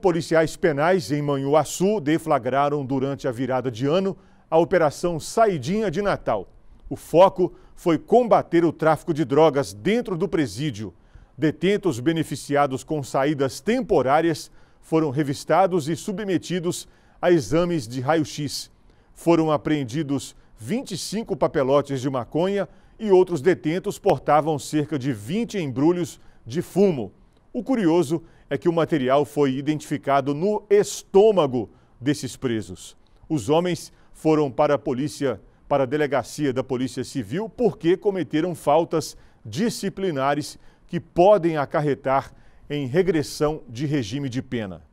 Policiais penais em Manhuaçu deflagraram durante a virada de ano a Operação Saidinha de Natal. O foco foi combater o tráfico de drogas dentro do presídio. Detentos beneficiados com saídas temporárias foram revistados e submetidos a exames de raio-x. Foram apreendidos 25 papelotes de maconha e outros detentos portavam cerca de 20 embrulhos de fumo. O curioso é que o material foi identificado no estômago desses presos. Os homens foram para a polícia, para a delegacia da Polícia Civil porque cometeram faltas disciplinares que podem acarretar em regressão de regime de pena.